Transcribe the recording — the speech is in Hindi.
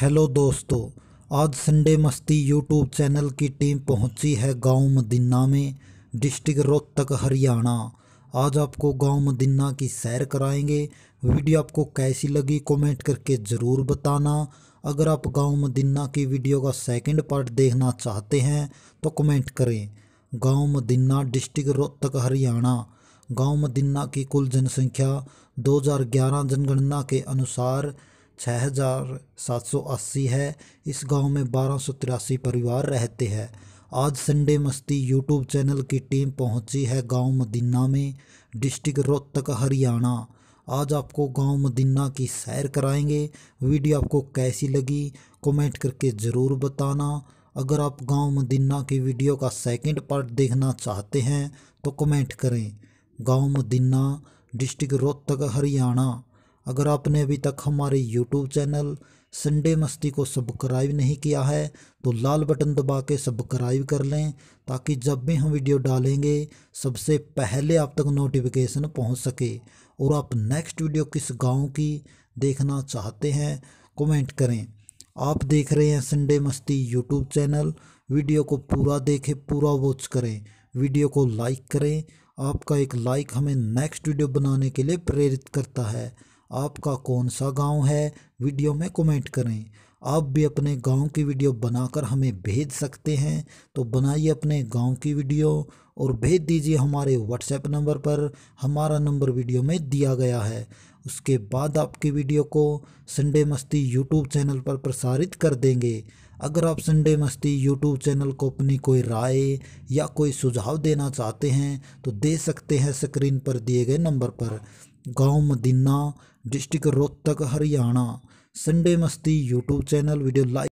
हेलो दोस्तों आज संडे मस्ती यूट्यूब चैनल की टीम पहुंची है गांव मदीना में डिस्ट्रिक्ट रोहतक हरियाणा आज आपको गांव मदीना की सैर कराएंगे वीडियो आपको कैसी लगी कमेंट करके ज़रूर बताना अगर आप गांव मदीना की वीडियो का सेकंड पार्ट देखना चाहते हैं तो कमेंट करें गांव मदीना डिस्ट्रिक्ट रोहतक हरियाणा गाँव मदीना की कुल जनसंख्या दो जनगणना के अनुसार छः हज़ार सात सौ अस्सी है इस गांव में बारह सौ तिरासी परिवार रहते हैं आज संडे मस्ती यूट्यूब चैनल की टीम पहुंची है गांव मदीना में डिस्ट्रिक्ट रोहतक हरियाणा आज आपको गांव मदीना की सैर कराएंगे वीडियो आपको कैसी लगी कमेंट करके ज़रूर बताना अगर आप गांव मदीना की वीडियो का सेकंड पार्ट देखना चाहते हैं तो कमेंट करें गांव मदीना डिस्ट्रिक्ट रोहतक हरियाणा अगर आपने अभी तक हमारे YouTube चैनल संडे मस्ती को सब्सक्राइब नहीं किया है तो लाल बटन दबा के सब्सक्राइब कर लें ताकि जब भी हम वीडियो डालेंगे सबसे पहले आप तक नोटिफिकेशन पहुंच सके और आप नेक्स्ट वीडियो किस गांव की देखना चाहते हैं कमेंट करें आप देख रहे हैं Sunday Masti YouTube channel video को पूरा देखें पूरा वॉच करें वीडियो को लाइक करें आपका एक लाइक हमें नेक्स्ट वीडियो बनाने के लिए प्रेरित करता है आपका कौन सा गांव है वीडियो में कमेंट करें आप भी अपने गांव की वीडियो बनाकर हमें भेज सकते हैं तो बनाइए अपने गांव की वीडियो और भेज दीजिए हमारे व्हाट्सएप नंबर पर हमारा नंबर वीडियो में दिया गया है उसके बाद आपकी वीडियो को संडे मस्ती यूट्यूब चैनल पर प्रसारित कर देंगे अगर आप संडे मस्ती यूट्यूब चैनल को अपनी कोई राय या कोई सुझाव देना चाहते हैं तो दे सकते हैं स्क्रीन पर दिए गए नंबर पर गांव Madina district Rohtak Haryana Sunday Masti YouTube channel video like